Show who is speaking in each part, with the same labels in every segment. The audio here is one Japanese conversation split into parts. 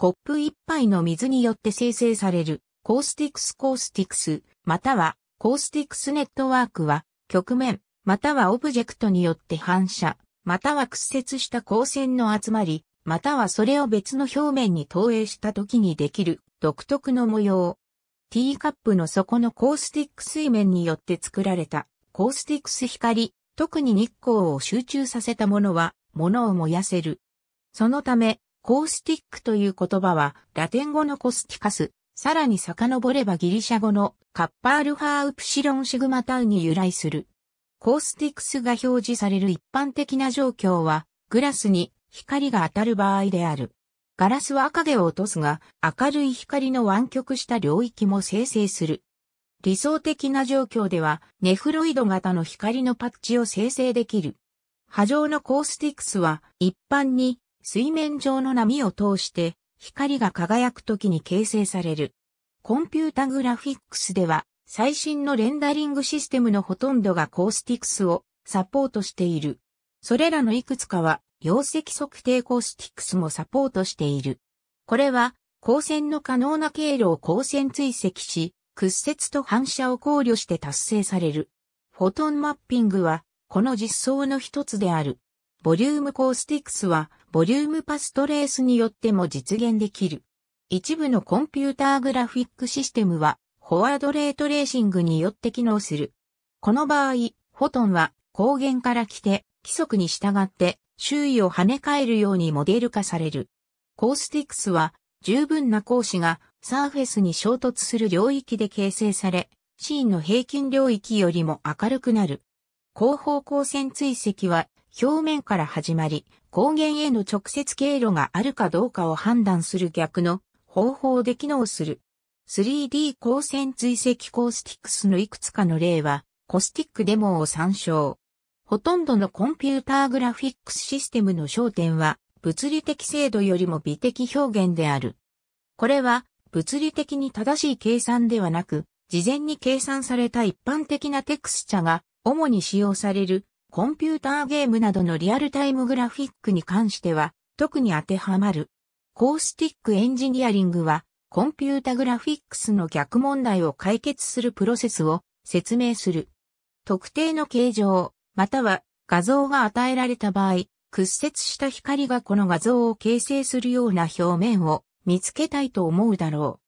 Speaker 1: コップ一杯の水によって生成されるコースティクスコースティクス、またはコースティクスネットワークは局面、またはオブジェクトによって反射、または屈折した光線の集まり、またはそれを別の表面に投影した時にできる独特の模様。ティーカップの底のコースティック水面によって作られたコースティックス光、特に日光を集中させたものは、ものを燃やせる。そのため、コースティックという言葉は、ラテン語のコスティカス、さらに遡ればギリシャ語のカッパールファーウプシロンシグマタウに由来する。コースティックスが表示される一般的な状況は、グラスに光が当たる場合である。ガラスは影を落とすが、明るい光の湾曲した領域も生成する。理想的な状況では、ネフロイド型の光のパッチを生成できる。波状のコースティックスは、一般に水面上の波を通して光が輝く時に形成される。コンピュータグラフィックスでは最新のレンダリングシステムのほとんどがコースティクスをサポートしている。それらのいくつかは容積測定コースティクスもサポートしている。これは光線の可能な経路を光線追跡し、屈折と反射を考慮して達成される。フォトンマッピングはこの実装の一つである。ボリュームコースティクスはボリュームパストレースによっても実現できる。一部のコンピューターグラフィックシステムは、フォワードレートレーシングによって機能する。この場合、フォトンは光源から来て、規則に従って周囲を跳ね返るようにモデル化される。コースティックスは十分な光子がサーフェスに衝突する領域で形成され、シーンの平均領域よりも明るくなる。後方光線追跡は表面から始まり、光源への直接経路があるかどうかを判断する逆の方法で機能する。3D 光線追跡コースティックスのいくつかの例は、コスティックデモを参照。ほとんどのコンピューターグラフィックスシステムの焦点は、物理的精度よりも美的表現である。これは、物理的に正しい計算ではなく、事前に計算された一般的なテクスチャが主に使用されるコンピューターゲームなどのリアルタイムグラフィックに関しては、特に当てはまる。コースティックエンジニアリングは、コンピュータグラフィックスの逆問題を解決するプロセスを説明する。特定の形状、または画像が与えられた場合、屈折した光がこの画像を形成するような表面を見つけたいと思うだろう。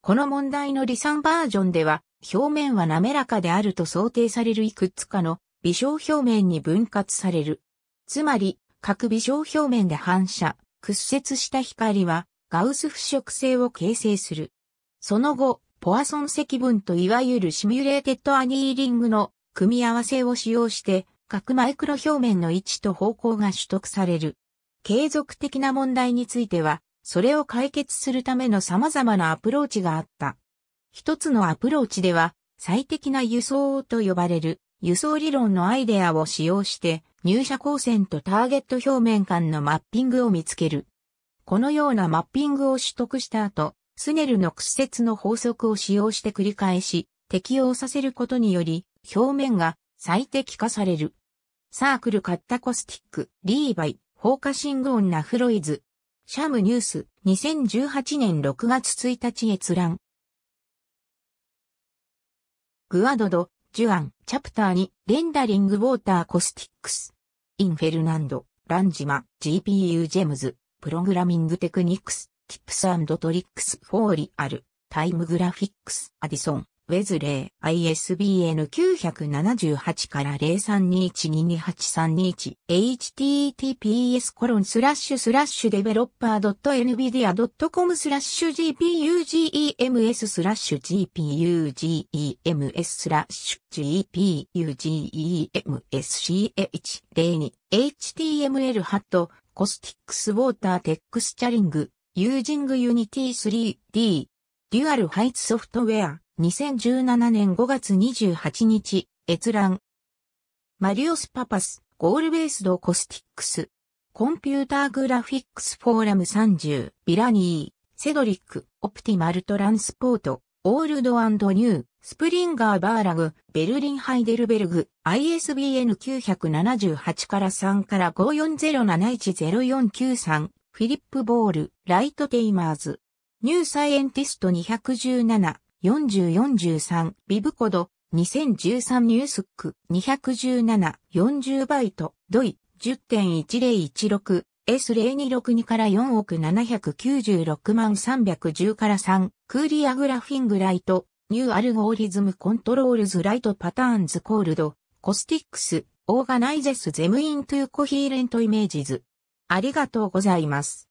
Speaker 1: この問題の理算バージョンでは、表面は滑らかであると想定されるいくつかの微小表面に分割される。つまり、各微小表面で反射、屈折した光は、ガウス腐食性を形成する。その後、ポアソン積分といわゆるシミュレーテッドアニーリングの組み合わせを使用して、各マイクロ表面の位置と方向が取得される。継続的な問題については、それを解決するための様々なアプローチがあった。一つのアプローチでは、最適な輸送と呼ばれる輸送理論のアイデアを使用して入射光線とターゲット表面間のマッピングを見つける。このようなマッピングを取得した後、スネルの屈折の法則を使用して繰り返し適用させることにより表面が最適化される。サークルカッタコスティック、リーバイ、フォーカシングオンナフロイズ。シャムニュース、2018年6月1日閲覧。グアドド、ジュアン、チャプター2、レンダリングウォーターコスティックス。インフェルナンド、ランジマ、GPU ジェムズ、プログラミングテクニックス、ティップストリックスフォーリアル、タイムグラフィックス、アディソン、ウェズレー、ISBN 978から03212831、https コロンスラッシュスラッシュデベロッパー .nvidia.com スラッシュ gpugems スラッシュ gpugems スラッシュ gpugems ch02html ハットコスティックスウォーターテックスチャリング、ユージングユニティ 3D、デュアルハイツソフトウェア。2017年5月28日、閲覧。マリオス・パパス、ゴールベースド・コスティックス。コンピューターグラフィックスフォーラム30、ビラニー、セドリック、オプティマルトランスポート、オールドニュー、スプリンガーバーラグ、ベルリンハイデルベルグ、ISBN 978から3から540710493、フィリップ・ボール、ライト・テイマーズ、ニューサイエンティスト217、4043ビブコド2013ニュースック217 40バイトドイ10.1016 S0262 から4億796万310から3クーリアグラフィングライトニューアルゴリズムコントロールズライトパターンズコールドコスティックスオーガナイゼスゼムイントゥーコヒーレントイメージズありがとうございます。